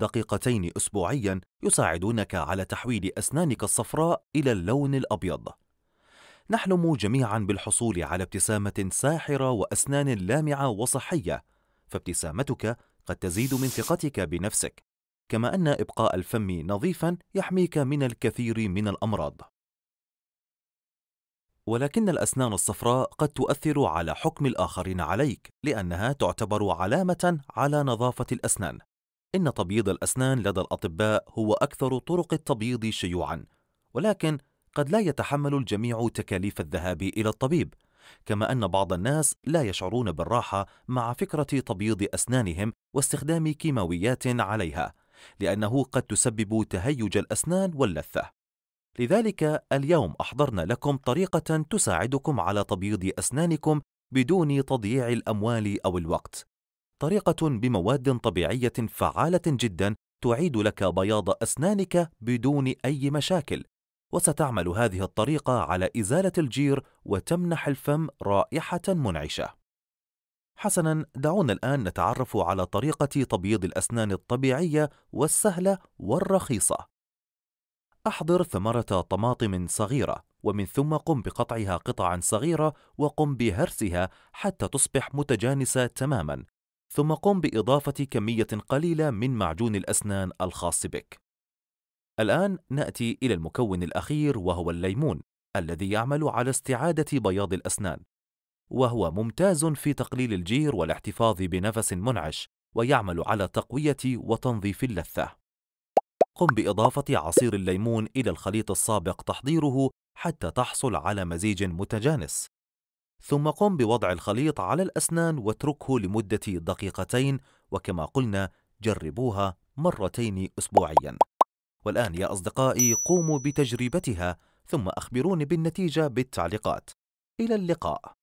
دقيقتين أسبوعيا يساعدونك على تحويل أسنانك الصفراء إلى اللون الأبيض. نحلم جميعا بالحصول على ابتسامة ساحرة وأسنان لامعة وصحية، فابتسامتك قد تزيد من ثقتك بنفسك، كما أن إبقاء الفم نظيفا يحميك من الكثير من الأمراض. ولكن الأسنان الصفراء قد تؤثر على حكم الآخرين عليك لأنها تعتبر علامة على نظافة الأسنان. إن تبييض الأسنان لدى الأطباء هو أكثر طرق التبييض شيوعًا، ولكن قد لا يتحمل الجميع تكاليف الذهاب إلى الطبيب، كما أن بعض الناس لا يشعرون بالراحة مع فكرة تبييض أسنانهم واستخدام كيماويات عليها، لأنه قد تسبب تهيج الأسنان واللثة. لذلك اليوم أحضرنا لكم طريقة تساعدكم على تبييض أسنانكم بدون تضييع الأموال أو الوقت. طريقة بمواد طبيعية فعالة جدا تعيد لك بياض أسنانك بدون أي مشاكل، وستعمل هذه الطريقة على إزالة الجير وتمنح الفم رائحة منعشة. حسنا دعونا الآن نتعرف على طريقة تبييض الأسنان الطبيعية والسهلة والرخيصة. أحضر ثمرة طماطم صغيرة ومن ثم قم بقطعها قطعا صغيرة وقم بهرسها حتى تصبح متجانسة تماما ثم قم بإضافة كمية قليلة من معجون الأسنان الخاص بك. الآن نأتي إلى المكون الأخير وهو الليمون الذي يعمل على استعادة بياض الأسنان، وهو ممتاز في تقليل الجير والاحتفاظ بنفس منعش، ويعمل على تقوية وتنظيف اللثة. قم بإضافة عصير الليمون إلى الخليط السابق تحضيره حتى تحصل على مزيج متجانس. ثم قم بوضع الخليط على الأسنان واتركه لمدة دقيقتين وكما قلنا جربوها مرتين أسبوعيا والآن يا أصدقائي قوموا بتجربتها ثم أخبروني بالنتيجة بالتعليقات إلى اللقاء